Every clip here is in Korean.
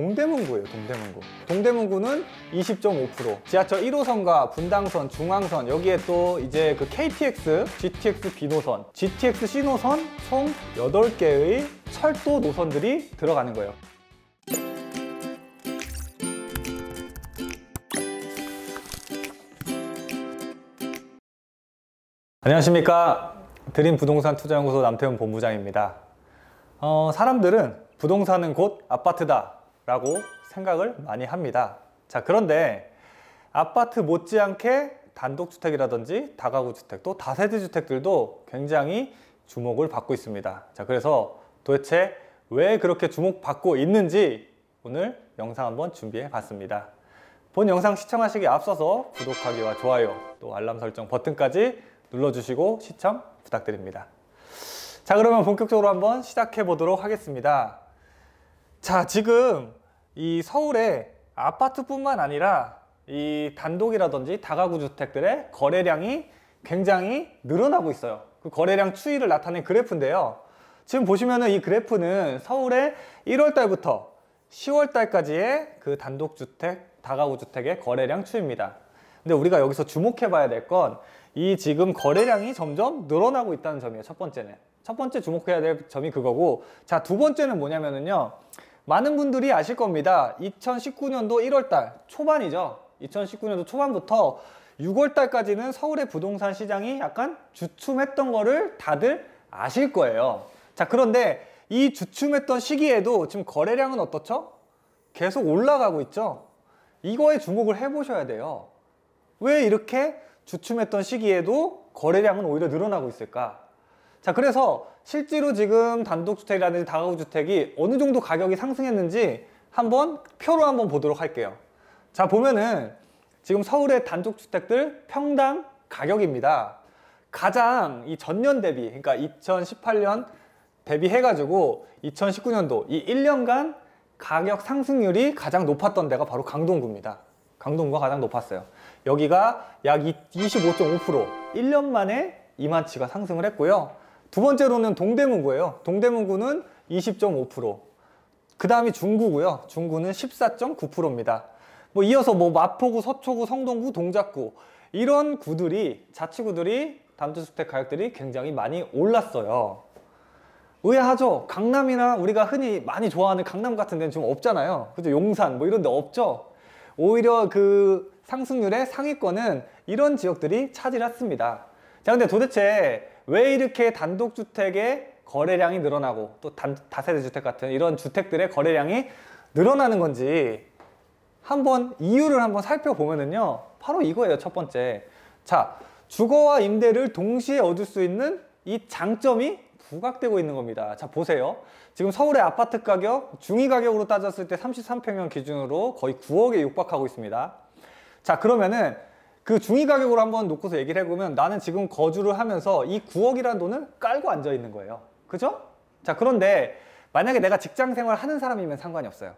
동대문구예요 동대문구 동대문구는 20.5% 지하철 1호선과 분당선 중앙선 여기에 또 이제 그 KTX GTX B 노선 GTX C 노선 총 8개의 철도 노선들이 들어가는 거예요 안녕하십니까 드림 부동산 투자연구소 남태훈 본부장입니다 어, 사람들은 부동산은 곧 아파트다 라고 생각을 많이 합니다. 자, 그런데 아파트 못지않게 단독주택이라든지 다가구주택 또 다세대주택들도 굉장히 주목을 받고 있습니다. 자, 그래서 도대체 왜 그렇게 주목받고 있는지 오늘 영상 한번 준비해 봤습니다. 본 영상 시청하시기 앞서서 구독하기와 좋아요 또 알람 설정 버튼까지 눌러주시고 시청 부탁드립니다. 자 그러면 본격적으로 한번 시작해 보도록 하겠습니다. 자 지금 이 서울에 아파트뿐만 아니라 이 단독이라든지 다가구 주택들의 거래량이 굉장히 늘어나고 있어요. 그 거래량 추이를 나타낸 그래프인데요. 지금 보시면은 이 그래프는 서울의 1월 달부터 10월 달까지의 그 단독 주택, 다가구 주택의 거래량 추입니다. 근데 우리가 여기서 주목해 봐야 될 건 이 지금 거래량이 점점 늘어나고 있다는 점이에요. 첫 번째는. 첫 번째 주목해야 될 점이 그거고 자, 두 번째는 뭐냐면은요. 많은 분들이 아실 겁니다. 2019년도 1월달 초반이죠. 2019년도 초반부터 6월달까지는 서울의 부동산 시장이 약간 주춤했던 거를 다들 아실 거예요. 자 그런데 이 주춤했던 시기에도 지금 거래량은 어떻죠? 계속 올라가고 있죠. 이거에 주목을 해보셔야 돼요. 왜 이렇게 주춤했던 시기에도 거래량은 오히려 늘어나고 있을까? 자 그래서 실제로 지금 단독주택이라든지 다가구주택이 어느 정도 가격이 상승했는지 한번 표로 한번 보도록 할게요 자 보면은 지금 서울의 단독주택들 평당 가격입니다 가장 이 전년 대비 그러니까 2018년 대비해가지고 2019년도 이 1년간 가격 상승률이 가장 높았던 데가 바로 강동구입니다 강동구가 가장 높았어요 여기가 약 25.5% 1년 만에 이만치가 상승을 했고요 두 번째로는 동대문구예요. 동대문구는 20.5%. 그 다음이 중구고요. 중구는 14.9%입니다. 뭐 이어서 뭐 마포구, 서초구, 성동구, 동작구 이런 구들이 자치구들이 담주주택 가격들이 굉장히 많이 올랐어요. 의아하죠? 강남이나 우리가 흔히 많이 좋아하는 강남 같은 데는 지금 없잖아요. 그죠? 용산 뭐 이런 데 없죠? 오히려 그 상승률의 상위권은 이런 지역들이 차지했습니다. 를 자, 근데 도대체 왜 이렇게 단독주택의 거래량이 늘어나고 또 단, 다세대 주택 같은 이런 주택들의 거래량이 늘어나는 건지 한번 이유를 한번 살펴보면은요 바로 이거예요 첫 번째 자 주거와 임대를 동시에 얻을 수 있는 이 장점이 부각되고 있는 겁니다. 자 보세요. 지금 서울의 아파트 가격 중위 가격으로 따졌을 때 33평형 기준으로 거의 9억에 육박하고 있습니다. 자 그러면은 그 중위 가격으로 한번 놓고서 얘기를 해보면 나는 지금 거주를 하면서 이 9억이라는 돈을 깔고 앉아 있는 거예요. 그죠? 자, 그런데 만약에 내가 직장 생활 하는 사람이면 상관이 없어요.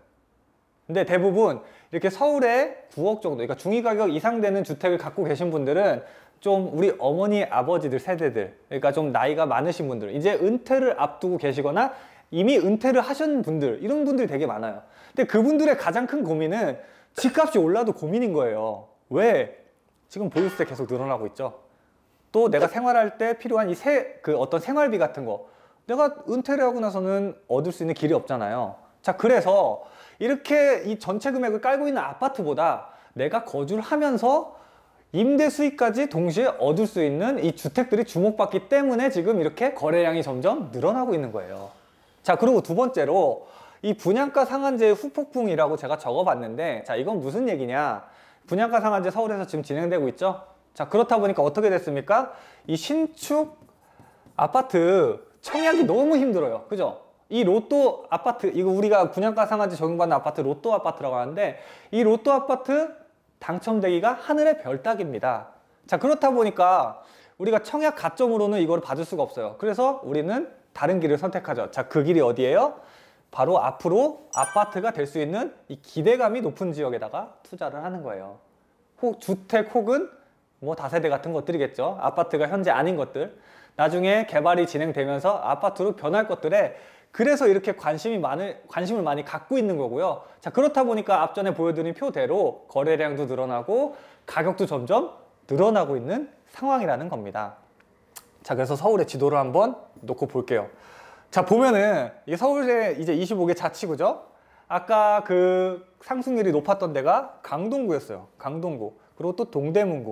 근데 대부분 이렇게 서울에 9억 정도, 그러니까 중위 가격 이상 되는 주택을 갖고 계신 분들은 좀 우리 어머니, 아버지들 세대들, 그러니까 좀 나이가 많으신 분들, 이제 은퇴를 앞두고 계시거나 이미 은퇴를 하신 분들, 이런 분들이 되게 많아요. 근데 그분들의 가장 큰 고민은 집값이 올라도 고민인 거예요. 왜? 지금 보유세 계속 늘어나고 있죠. 또 내가 네. 생활할 때 필요한 이세그 어떤 생활비 같은 거 내가 은퇴를 하고 나서는 얻을 수 있는 길이 없잖아요. 자 그래서 이렇게 이 전체 금액을 깔고 있는 아파트보다 내가 거주를 하면서 임대 수익까지 동시에 얻을 수 있는 이 주택들이 주목받기 때문에 지금 이렇게 거래량이 점점 늘어나고 있는 거예요. 자 그리고 두 번째로 이 분양가 상한제의 후폭풍이라고 제가 적어봤는데 자 이건 무슨 얘기냐 분양가 상한제 서울에서 지금 진행되고 있죠. 자 그렇다 보니까 어떻게 됐습니까? 이 신축 아파트 청약이 너무 힘들어요. 그죠? 이 로또 아파트 이거 우리가 분양가 상한제 적용받는 아파트 로또 아파트라고 하는데 이 로또 아파트 당첨되기가 하늘의 별 따기입니다. 자 그렇다 보니까 우리가 청약 가점으로는 이걸 받을 수가 없어요. 그래서 우리는 다른 길을 선택하죠. 자 그 길이 어디예요? 바로 앞으로 아파트가 될 수 있는 이 기대감이 높은 지역에다가 투자를 하는 거예요. 혹 주택 혹은 뭐 다세대 같은 것들이겠죠. 아파트가 현재 아닌 것들. 나중에 개발이 진행되면서 아파트로 변할 것들에 그래서 이렇게 관심이 많을, 관심을 많이 갖고 있는 거고요. 자, 그렇다 보니까 앞전에 보여드린 표대로 거래량도 늘어나고 가격도 점점 늘어나고 있는 상황이라는 겁니다. 자, 그래서 서울의 지도를 한번 놓고 볼게요. 자 보면은 이게 서울의 이제 25개 자치구죠 아까 그 상승률이 높았던 데가 강동구였어요 강동구 그리고 또 동대문구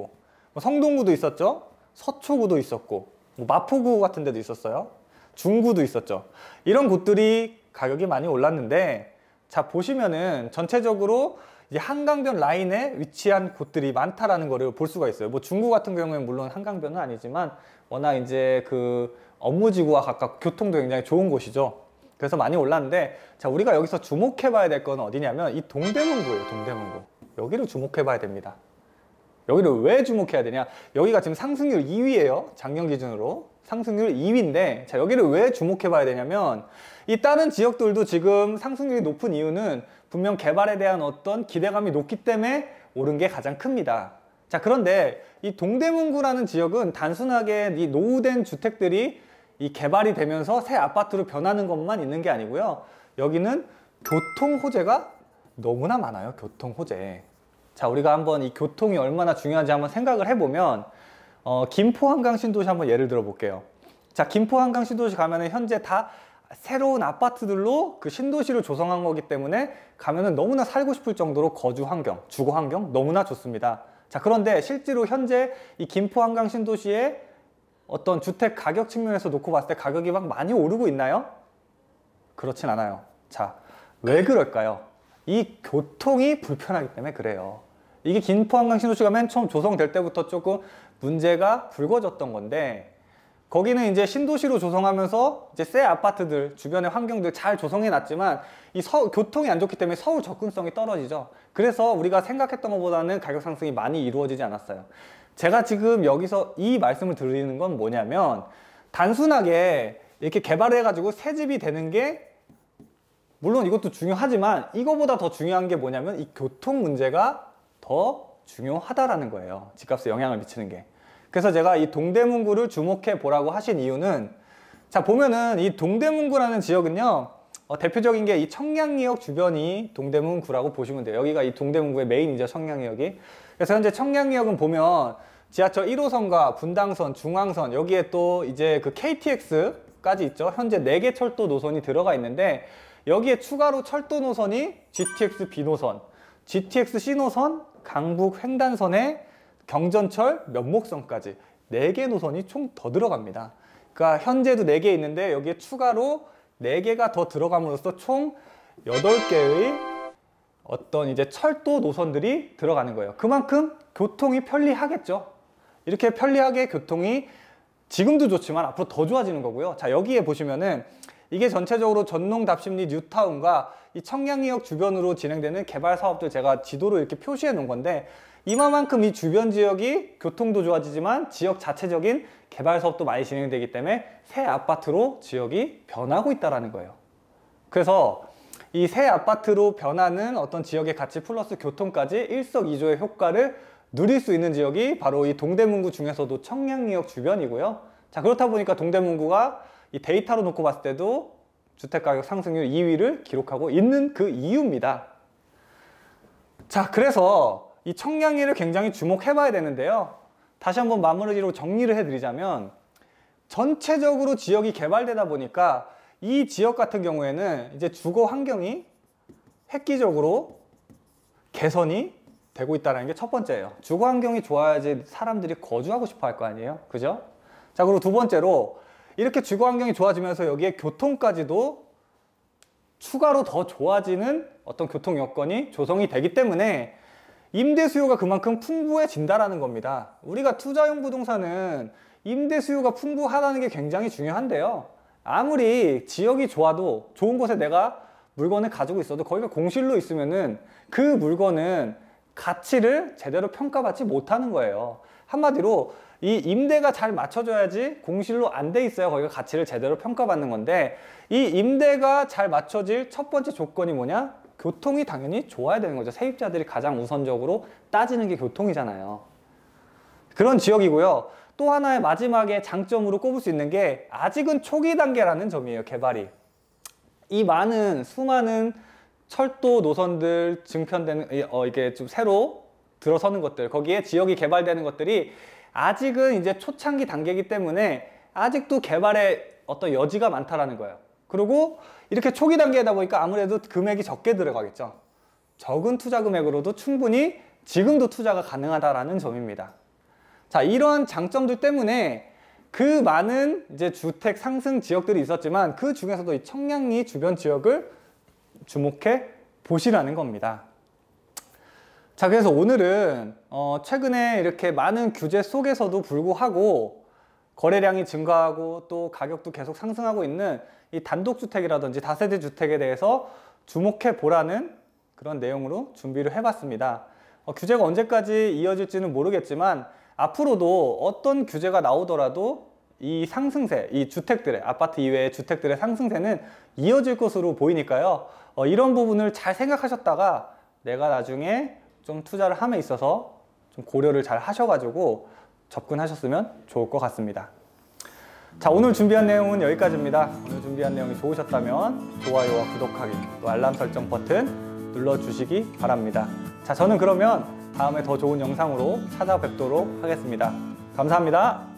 뭐 성동구도 있었죠 서초구도 있었고 뭐 마포구 같은 데도 있었어요 중구도 있었죠 이런 곳들이 가격이 많이 올랐는데 자 보시면은 전체적으로 이 한강변 라인에 위치한 곳들이 많다라는 거를 볼 수가 있어요. 뭐 중구 같은 경우에는 물론 한강변은 아니지만 워낙 이제 그 업무지구와 각각 교통도 굉장히 좋은 곳이죠. 그래서 많이 올랐는데 자 우리가 여기서 주목해 봐야 될 건 어디냐면 이 동대문구예요 동대문구 여기를 주목해 봐야 됩니다 여기를 왜 주목해야 되냐 여기가 지금 상승률 2위예요 작년 기준으로 상승률 2위인데 자 여기를 왜 주목해 봐야 되냐면 이 다른 지역들도 지금 상승률이 높은 이유는 분명 개발에 대한 어떤 기대감이 높기 때문에 오른 게 가장 큽니다. 자 그런데 이 동대문구라는 지역은 단순하게 이 노후된 주택들이 이 개발이 되면서 새 아파트로 변하는 것만 있는 게 아니고요. 여기는 교통 호재가 너무나 많아요. 교통 호재. 자 우리가 한번 이 교통이 얼마나 중요한지 한번 생각을 해보면 어, 김포 한강 신도시 한번 예를 들어 볼게요. 자, 김포 한강 신도시 가면은 현재 다 새로운 아파트들로 그 신도시를 조성한 거기 때문에 가면은 너무나 살고 싶을 정도로 거주 환경, 주거 환경 너무나 좋습니다. 자, 그런데 실제로 현재 이 김포 한강 신도시의 어떤 주택 가격 측면에서 놓고 봤을 때 가격이 막 많이 오르고 있나요? 그렇진 않아요. 자, 왜 그럴까요? 이 교통이 불편하기 때문에 그래요. 이게 김포 한강 신도시가 맨 처음 조성될 때부터 조금 문제가 불거졌던 건데 거기는 이제 신도시로 조성하면서 이제 새 아파트들 주변의 환경들 잘 조성해 놨지만 이 서, 교통이 안 좋기 때문에 서울 접근성이 떨어지죠 그래서 우리가 생각했던 것보다는 가격 상승이 많이 이루어지지 않았어요 제가 지금 여기서 이 말씀을 드리는 건 뭐냐면 단순하게 이렇게 개발해 가지고 새 집이 되는 게 물론 이것도 중요하지만 이거보다 더 중요한 게 뭐냐면 이 교통 문제가 더 중요하다라는 거예요. 집값에 영향을 미치는 게. 그래서 제가 이 동대문구를 주목해 보라고 하신 이유는 자 보면은 이 동대문구라는 지역은요 어, 대표적인 게 이 청량리역 주변이 동대문구라고 보시면 돼요. 여기가 이 동대문구의 메인이죠 청량리역이. 그래서 현재 청량리역은 보면 지하철 1호선과 분당선, 중앙선 여기에 또 이제 그 KTX까지 있죠. 현재 4개 철도 노선이 들어가 있는데 여기에 추가로 철도 노선이 GTX B 노선, GTX C 노선, 강북 횡단선에 경전철 면목선까지 4개 노선이 총 더 들어갑니다. 그러니까 현재도 4개 있는데 여기에 추가로 4개가 더 들어감으로써 총 8개의 어떤 이제 철도 노선들이 들어가는 거예요. 그만큼 교통이 편리하겠죠. 이렇게 편리하게 교통이 지금도 좋지만 앞으로 더 좋아지는 거고요. 자, 여기에 보시면은 이게 전체적으로 전농 답심리 뉴타운과 이 청량리역 주변으로 진행되는 개발 사업들 제가 지도로 이렇게 표시해 놓은 건데 이만큼 이 주변 지역이 교통도 좋아지지만 지역 자체적인 개발 사업도 많이 진행되기 때문에 새 아파트로 지역이 변하고 있다는 거예요. 그래서 이 새 아파트로 변하는 어떤 지역의 가치 플러스 교통까지 일석이조의 효과를 누릴 수 있는 지역이 바로 이 동대문구 중에서도 청량리역 주변이고요. 자 그렇다 보니까 동대문구가 이 데이터로 놓고 봤을 때도 주택가격 상승률 2위를 기록하고 있는 그 이유입니다. 자, 그래서 이 청량리를 굉장히 주목해 봐야 되는데요. 다시 한번 마무리로 정리를 해드리자면 전체적으로 지역이 개발되다 보니까 이 지역 같은 경우에는 이제 주거 환경이 획기적으로 개선이 되고 있다는 게 첫 번째예요. 주거 환경이 좋아야지 사람들이 거주하고 싶어 할 거 아니에요? 그죠? 자, 그리고 두 번째로 이렇게 주거 환경이 좋아지면서 여기에 교통까지도 추가로 더 좋아지는 어떤 교통 여건이 조성이 되기 때문에 임대 수요가 그만큼 풍부해진다라는 겁니다. 우리가 투자용 부동산은 임대 수요가 풍부하다는 게 굉장히 중요한데요. 아무리 지역이 좋아도 좋은 곳에 내가 물건을 가지고 있어도 거기가 공실로 있으면은 그 물건은 가치를 제대로 평가받지 못하는 거예요. 한마디로 이 임대가 잘 맞춰줘야지 공실로 안 돼 있어요. 거기가 가치를 제대로 평가받는 건데 이 임대가 잘 맞춰질 첫 번째 조건이 뭐냐? 교통이 당연히 좋아야 되는 거죠. 세입자들이 가장 우선적으로 따지는 게 교통이잖아요. 그런 지역이고요. 또 하나의 마지막에 장점으로 꼽을 수 있는 게 아직은 초기 단계라는 점이에요. 개발이. 이 많은 수많은 철도 노선들 증편되는 어, 이게 좀 새로 들어서는 것들 거기에 지역이 개발되는 것들이 아직은 이제 초창기 단계이기 때문에 아직도 개발에 어떤 여지가 많다라는 거예요. 그리고 이렇게 초기 단계다 보니까 아무래도 금액이 적게 들어가겠죠. 적은 투자 금액으로도 충분히 지금도 투자가 가능하다라는 점입니다. 자, 이러한 장점들 때문에 그 많은 이제 주택 상승 지역들이 있었지만 그 중에서도 이 청량리 주변 지역을 주목해 보시라는 겁니다. 자 그래서 오늘은 어 최근에 이렇게 많은 규제 속에서도 불구하고 거래량이 증가하고 또 가격도 계속 상승하고 있는 이 단독주택이라든지 다세대 주택에 대해서 주목해 보라는 그런 내용으로 준비를 해봤습니다. 어, 규제가 언제까지 이어질지는 모르겠지만 앞으로도 어떤 규제가 나오더라도 이 상승세, 이 주택들의 아파트 이외의 주택들의 상승세는 이어질 것으로 보이니까요. 어, 이런 부분을 잘 생각하셨다가 내가 나중에 좀 투자를 함에 있어서 좀 고려를 잘 하셔가지고 접근하셨으면 좋을 것 같습니다. 자 오늘 준비한 내용은 여기까지입니다. 오늘 준비한 내용이 좋으셨다면 좋아요와 구독하기 또 알람 설정 버튼 눌러주시기 바랍니다. 자 저는 그러면 다음에 더 좋은 영상으로 찾아뵙도록 하겠습니다. 감사합니다.